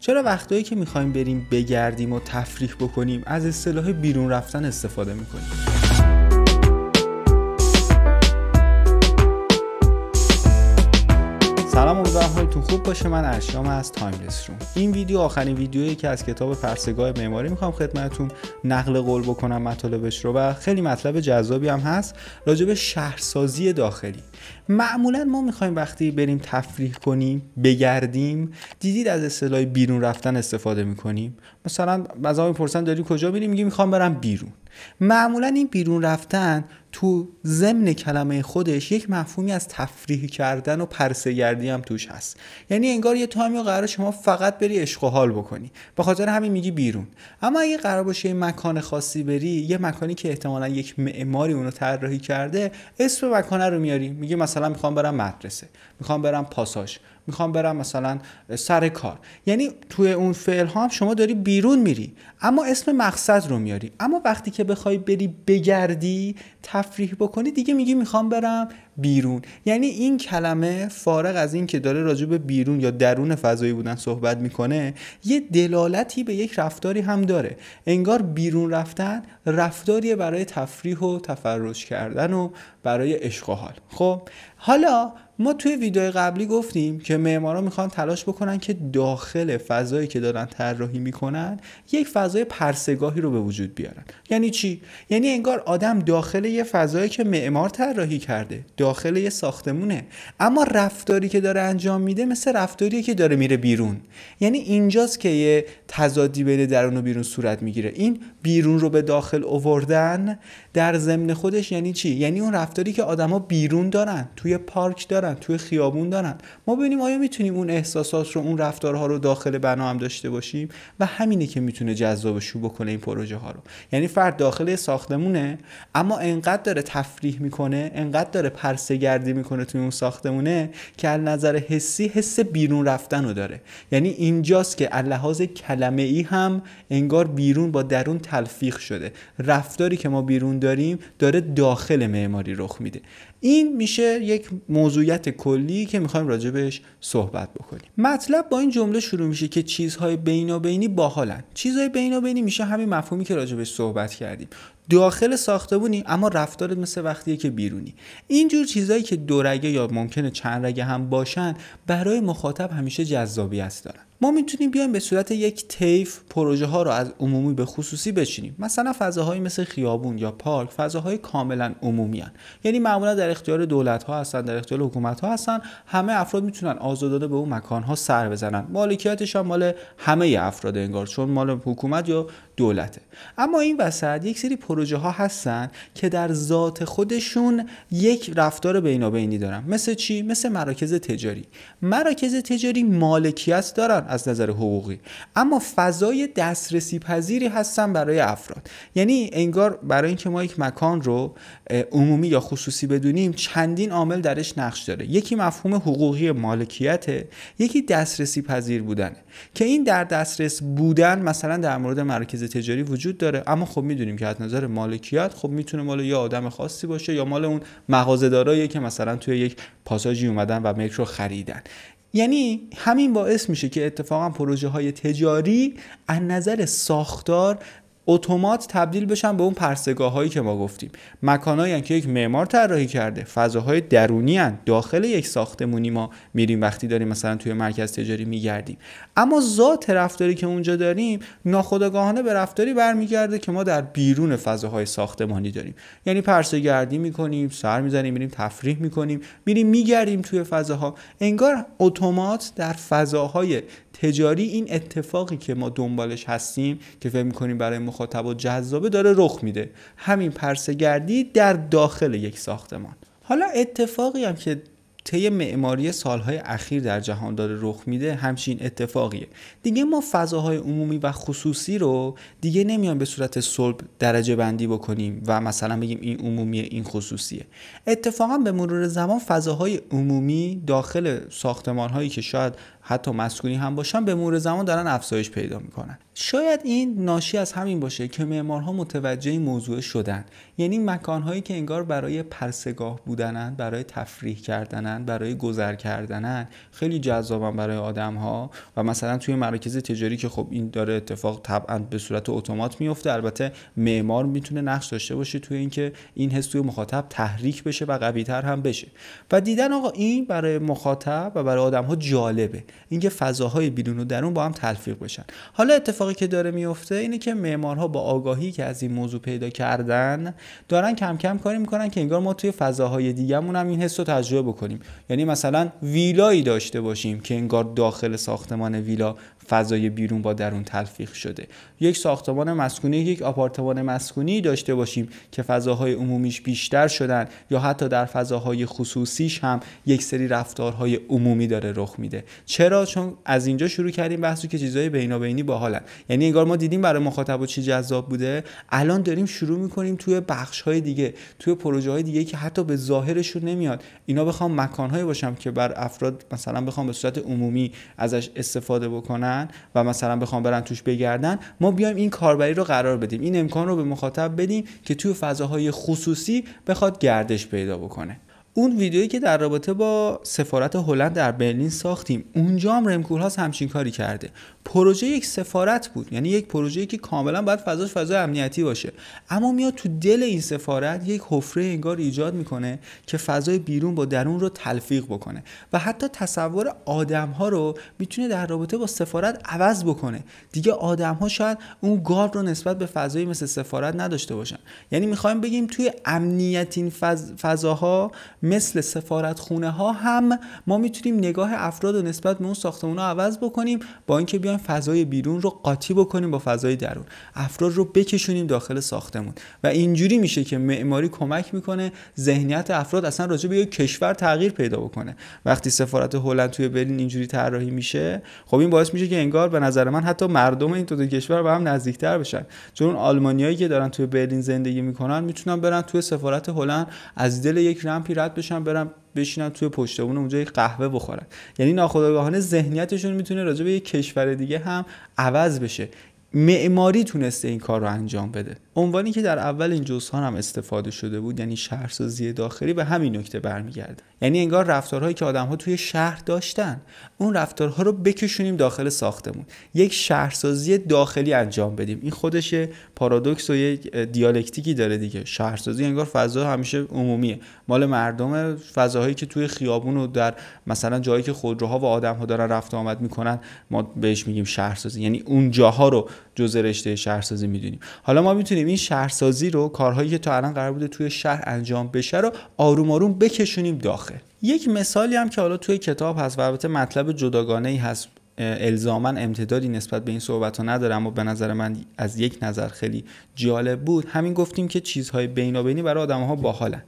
چرا وقتهایی که میخوایم بریم بگردیم و تفریح بکنیم از اصطلاح بیرون رفتن استفاده میکنیم سلام و حالتون خوب باشه من اشیام از تایملس روم این ویدیو آخرین ویدیویی که از کتاب پرسگاه معماری میخوام خدمتتون نقل قول بکنم مطالبش رو و خیلی مطلب جذابی هم هست به شهرسازی داخلی معمولا ما میخوایم وقتی بریم تفریح کنیم بگردیم دیدید از اصطلاح بیرون رفتن استفاده میکنیم مثلا از آن پرسن داری کجا میری میگی میخوام برم بیرون معمولا این بیرون رفتن تو ضمن کلمه خودش یک مفهومی از تفریح کردن و پرسگردی هم توش هست یعنی انگار یه تایمی و قرار شما فقط بری عشق و حال بکنی به خاطر همین میگی بیرون اما اگه قرار باشه یه مکان خاصی بری یه مکانی که احتمالا یک معماری اونو طراحی کرده اسم مکانه رو میاری میگی مثلا میخوام برم مدرسه میخوام برم پاساش میخوام برم مثلا سر کار یعنی توی اون فعل ها هم شما داری بیرون میری اما اسم مقصد رو میاری اما وقتی که بخوای بری بگردی تفریح بکنی دیگه میگی میخوام برم بیرون یعنی این کلمه فارغ از این که داره راجع به بیرون یا درون فضایی بودن صحبت میکنه یه دلالتی به یک رفتاری هم داره انگار بیرون رفتن رفتاری برای تفریح و تفرش کردن و برای عشق و حال خب حالا ما توی ویدیو قبلی گفتیم که معمارا میخوان تلاش بکنن که داخل فضایی که دارن طراحی میکنن یک فضای پرسگاهی رو به وجود بیارن یعنی چی یعنی انگار آدم داخل یه فضایی که معمار طراحی کرده داخل یه ساختمونه اما رفتاری که داره انجام میده مثل رفتاری که داره میره بیرون یعنی اینجاست که یه تضادی بین درون و بیرون صورت میگیره این بیرون رو به داخل اووردن در ضمن خودش یعنی چی یعنی اون رفتاری که آدما بیرون دارن توی پارک دارن توی خیابون دارن ما ببینیم آیا میتونیم اون احساسات رو اون رفتارها رو داخل بنا هم داشته باشیم و همینه که میتونه جذابش بکنه این پروژه ها رو یعنی فرد داخل ساختمونه اما انقدر داره تفریح میکنه انقدر داره پرسه گردی میکنه توی اون ساختمونه که از نظر حسی حس بیرون رفتن رو داره یعنی اینجاست که از لحاظ کلمه ای هم انگار بیرون با درون تلفیق شده رفتاری که ما بیرون داریم داره داخل معماری رخ میده این میشه یک موضوعیت کلی که میخوایم راجبش صحبت بکنیم مطلب با این جمله شروع میشه که چیزهای بینابینی باحالن چیزهای بینابینی میشه همین مفهومی که راجبش صحبت کردیم داخل ساختمونی اما رفتارت مثل وقتیه که بیرونی اینجور چیزهایی که دو رگه یا ممکنه چند رگه هم باشن برای مخاطب همیشه جذابیت دارن ما میتونیم بیایم به صورت یک طیف پروژه ها رو از عمومی به خصوصی بچینیم مثلا فضاهایی مثل خیابون یا پارک فضاهای کاملا عمومی هن. یعنی معمولا در اختیار دولت ها هستن در اختیار حکومت ها هستن همه افراد میتونن آزادانه به اون مکان ها سر بزنن مالکیتش هم مال همه افراد انگار چون مال حکومت یا دولته اما این وسط یک سری پروژه ها هستن که در ذات خودشون یک رفتار بینابینی دارن مثل چی مثل مراکز تجاری مراکز تجاری مالکیت دارن از نظر حقوقی اما فضای دسترسی پذیری هستن برای افراد یعنی انگار برای اینکه ما یک مکان رو عمومی یا خصوصی بدونیم چندین عامل درش نقش داره یکی مفهوم حقوقی مالکیت یکی دسترسی پذیر بودن که این در دسترس بودن مثلا در مورد مراکز تجاری وجود داره اما خب میدونیم که از نظر مالکیت خب میتونه مال یه آدم خاصی باشه یا مال اون مغازه‌دارایی که مثلا توی یک پاساژی اومدن و ملک رو خریدن یعنی همین باعث میشه که اتفاقا پروژه های تجاری از نظر ساختار اتومات تبدیل بشن به اون پرسگاه هایی که ما گفتیم مکانایی که یک معمار طراحی کرده فضاهای درونی هن. داخل یک ساختمونی ما میریم وقتی داریم مثلا توی مرکز تجاری میگردیم اما ذات رفتاری که اونجا داریم ناخودآگاهانه به رفتاری برمیگرده که ما در بیرون فضاهای ساختمانی داریم یعنی پرسه گردی میکنیم سر میزنیم میریم تفریح میکنیم میریم میگردیم توی فضاها انگار اتومات در فضاهای تجاری این اتفاقی که ما دنبالش هستیم که فکر میکنیم برای مخاطب و جذابه داره رخ میده همین پرسه گردی در داخل یک ساختمان حالا اتفاقی هم که طی معماری سالهای اخیر در جهان داره رخ میده همچین اتفاقیه دیگه ما فضاهای عمومی و خصوصی رو دیگه نمیان به صورت صلب درجه بندی بکنیم و مثلا بگیم این عمومیه این خصوصیه اتفاقا به مرور زمان فضاهای عمومی داخل ساختمانهایی که شاید حتی مسکونی هم باشن به مور زمان دارن افزایش پیدا میکنن شاید این ناشی از همین باشه که معمارها متوجه این موضوع شدن یعنی مکانهایی که انگار برای پرسگاه بودنن برای تفریح کردنن برای گذر کردنن خیلی جذابن برای آدمها و مثلا توی مراکز تجاری که خب این داره اتفاق طبعا به صورت اتومات میفته البته معمار میتونه نقش داشته باشه توی اینکه این حس توی مخاطب تحریک بشه و قویتر هم بشه و دیدن آقا این برای مخاطب و برای آدمها جالبه اینکه فضاهای بیرون و درون با هم تلفیق بشن حالا اتفاقی که داره میفته اینه که معمارها با آگاهی که از این موضوع پیدا کردن دارن کم کم کاری میکنن که انگار ما توی فضاهای دیگهمون هم این حس رو تجربه بکنیم یعنی مثلا ویلایی داشته باشیم که انگار داخل ساختمان ویلا فضای بیرون با درون تلفیق شده یک ساختمان مسکونی یک آپارتمان مسکونی داشته باشیم که فضاهای عمومیش بیشتر شدن یا حتی در فضاهای خصوصیش هم یک سری رفتارهای عمومی داره رخ میده چرا چون از اینجا شروع کردیم بحثو که چیزای بینابینی باحالن یعنی انگار ما دیدیم برای مخاطب و چی جذاب بوده الان داریم شروع میکنیم توی بخش های دیگه توی پروژه دیگه که حتی به ظاهرشون نمیاد اینا بخوام مکان باشم که بر افراد مثلا بخوام به صورت عمومی ازش استفاده بکنن و مثلا بخوام برن توش بگردن ما بیایم این کاربری رو قرار بدیم این امکان رو به مخاطب بدیم که توی فضاهای خصوصی بخواد گردش پیدا بکنه اون ویدیویی که در رابطه با سفارت هلند در برلین ساختیم اونجا هم رمکورهاس همچین کاری کرده پروژه یک سفارت بود یعنی یک پروژه‌ای که کاملا باید فضاش فضا امنیتی باشه اما میاد تو دل این سفارت یک حفره انگار ایجاد میکنه که فضای بیرون با درون رو تلفیق بکنه و حتی تصور آدم ها رو میتونه در رابطه با سفارت عوض بکنه دیگه آدم ها شاید اون گارد رو نسبت به فضایی مثل سفارت نداشته باشن یعنی میخوایم بگیم توی امنیتین فضاها مثل سفارت خونه ها هم ما میتونیم نگاه افراد و نسبت به اون ساختمون رو عوض بکنیم با اینکه بیایم فضای بیرون رو قاطی بکنیم با فضای درون افراد رو بکشونیم داخل ساختمون و اینجوری میشه که معماری کمک میکنه ذهنیت افراد اصلا راجع به یک کشور تغییر پیدا بکنه وقتی سفارت هلند توی برلین اینجوری طراحی میشه خب این باعث میشه که انگار به نظر من حتی مردم این دو, کشور به هم نزدیکتر بشن چون آلمانیایی که دارن توی برلین زندگی میکنن میتونن برن توی سفارت هلند از دل یک رمپی راحت بشن برم بشینن توی پشتبون اونجا یه قهوه بخورن یعنی ناخودآگاهانه ذهنیتشون میتونه راجع به یه کشور دیگه هم عوض بشه معماری تونسته این کار رو انجام بده عنوانی که در اول این جزها هم استفاده شده بود یعنی شهرسازی داخلی به همین نکته برمیگرده یعنی انگار رفتارهایی که آدمها توی شهر داشتن اون رفتارها رو بکشونیم داخل ساختمون یک شهرسازی داخلی انجام بدیم این خودش یه پارادوکس و یک دیالکتیکی داره دیگه شهرسازی انگار فضا همیشه عمومیه مال مردم فضاهایی که توی خیابون و در مثلا جایی که خودروها و آدمها دارن رفت آمد میکنن ما بهش میگیم شهرسازی یعنی اون جاها رو جزء رشته شهرسازی میدونیم حالا ما میتونیم این شهرسازی رو کارهایی که تا الان قرار بوده توی شهر انجام بشه رو آروم آروم بکشونیم داخل یک مثالی هم که حالا توی کتاب هست و البته مطلب جداگانه ای هست الزاما امتدادی نسبت به این صحبت ها نداره اما به نظر من از یک نظر خیلی جالب بود همین گفتیم که چیزهای بینابینی برای آدم ها باحالن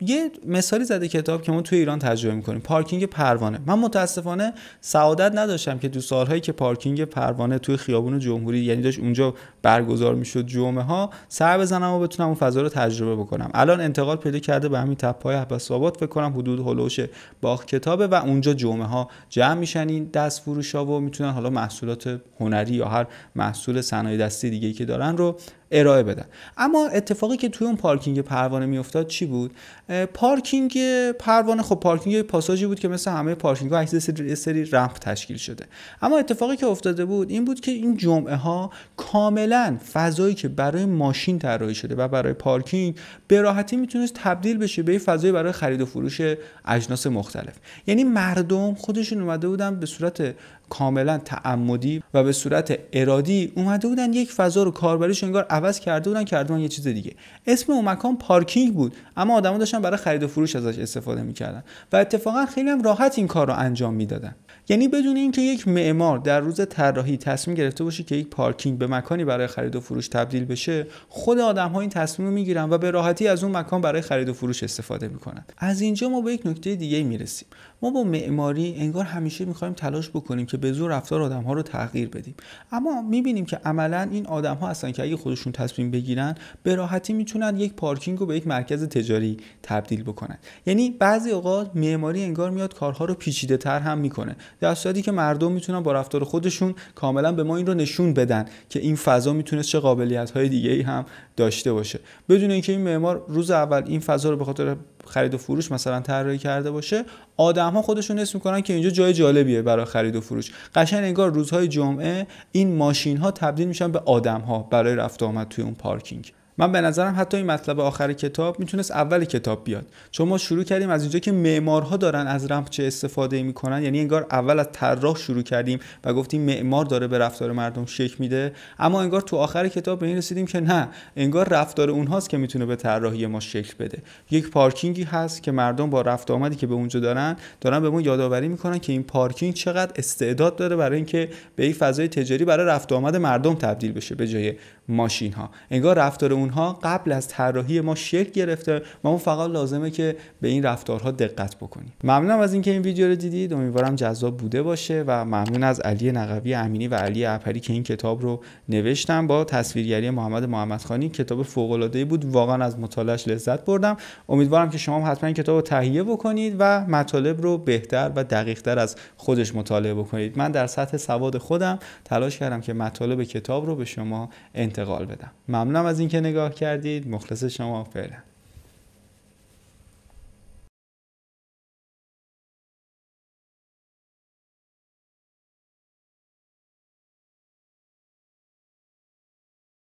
یه مثالی زده کتاب که ما توی ایران تجربه میکنیم پارکینگ پروانه من متاسفانه سعادت نداشتم که دو سالهایی که پارکینگ پروانه توی خیابون جمهوری یعنی داشت اونجا برگزار میشد جمعه ها سر بزنم و بتونم اون فضا رو تجربه بکنم الان انتقال پیدا کرده به همین های عباس فکر کنم حدود هلوش باغ کتابه و اونجا جمعه ها جمع میشن این دست فروش ها و میتونن حالا محصولات هنری یا هر محصول صنایع دستی دیگه که دارن رو ارائه بدن اما اتفاقی که توی اون پارکینگ پروانه میافتاد چی بود پارکینگ پروانه خب پارکینگ پاساژی بود که مثل همه پارکینگ ها سری, سری رمپ تشکیل شده اما اتفاقی که افتاده بود این بود که این جمعه ها کاملا فضایی که برای ماشین طراحی شده و برای پارکینگ به راحتی میتونست تبدیل بشه به فضایی برای خرید و فروش اجناس مختلف یعنی مردم خودشون اومده بودن به صورت کاملا تعمدی و به صورت ارادی اومده بودن یک فضا رو کاربریش عوض کرده بودن کرده بودن یه چیز دیگه اسم اون مکان پارکینگ بود اما آدما داشتن برای خرید و فروش ازش استفاده میکردن و اتفاقا خیلی هم راحت این کار رو انجام میدادن یعنی بدون اینکه یک معمار در روز طراحی تصمیم گرفته باشه که یک پارکینگ به مکانی برای خرید و فروش تبدیل بشه خود آدم ها این تصمیم رو میگیرن و به راحتی از اون مکان برای خرید و فروش استفاده میکنن از اینجا ما به یک نکته دیگه میرسیم ما با معماری انگار همیشه میخوایم تلاش بکنیم که به زور رفتار آدم ها رو تغییر بدیم اما میبینیم که عملا این آدم ها هستن که اگه خودشون تصمیم بگیرن به راحتی میتونن یک پارکینگ رو به یک مرکز تجاری تبدیل بکنن یعنی بعضی اوقات معماری انگار میاد کارها رو پیچیده تر هم میکنه در صورتی که مردم میتونن با رفتار خودشون کاملا به ما این رو نشون بدن که این فضا میتونست چه قابلیت های دیگه ای هم داشته باشه بدون اینکه این معمار روز اول این فضا رو به خاطر خرید و فروش مثلا طراحی کرده باشه آدم ها خودشون اسم میکنن که اینجا جای جالبیه برای خرید و فروش قشنگ انگار روزهای جمعه این ماشین ها تبدیل میشن به آدم ها برای رفت آمد توی اون پارکینگ من به نظرم حتی این مطلب آخر کتاب میتونست اول کتاب بیاد چون ما شروع کردیم از اینجا که معمارها دارن از رمپ چه استفاده میکنن یعنی انگار اول از طراح شروع کردیم و گفتیم معمار داره به رفتار مردم شک میده اما انگار تو آخر کتاب به این رسیدیم که نه انگار رفتار اونهاست که میتونه به طراحی ما شکل بده یک پارکینگی هست که مردم با رفت آمدی که به اونجا دارن دارن به یادآوری میکنن که این پارکینگ چقدر استعداد داره برای اینکه به این فضای تجاری برای رفت آمد مردم تبدیل بشه به جای ماشین ها انگار رفتار اینها قبل از طراحی ما شکل گرفته و ما فقط لازمه که به این رفتارها دقت بکنیم ممنونم از اینکه این ویدیو رو دیدید امیدوارم جذاب بوده باشه و ممنون از علی نقوی امینی و علی اپری که این کتاب رو نوشتم با تصویرگری محمد محمدخانی کتاب فوق العاده بود واقعا از مطالعش لذت بردم امیدوارم که شما حتما این کتاب رو تهیه بکنید و مطالب رو بهتر و دقیقتر از خودش مطالعه بکنید من در سطح سواد خودم تلاش کردم که مطالب کتاب رو به شما انتقال بدم ممنونم از اینکه نگاه کردید مخلص شما فعلا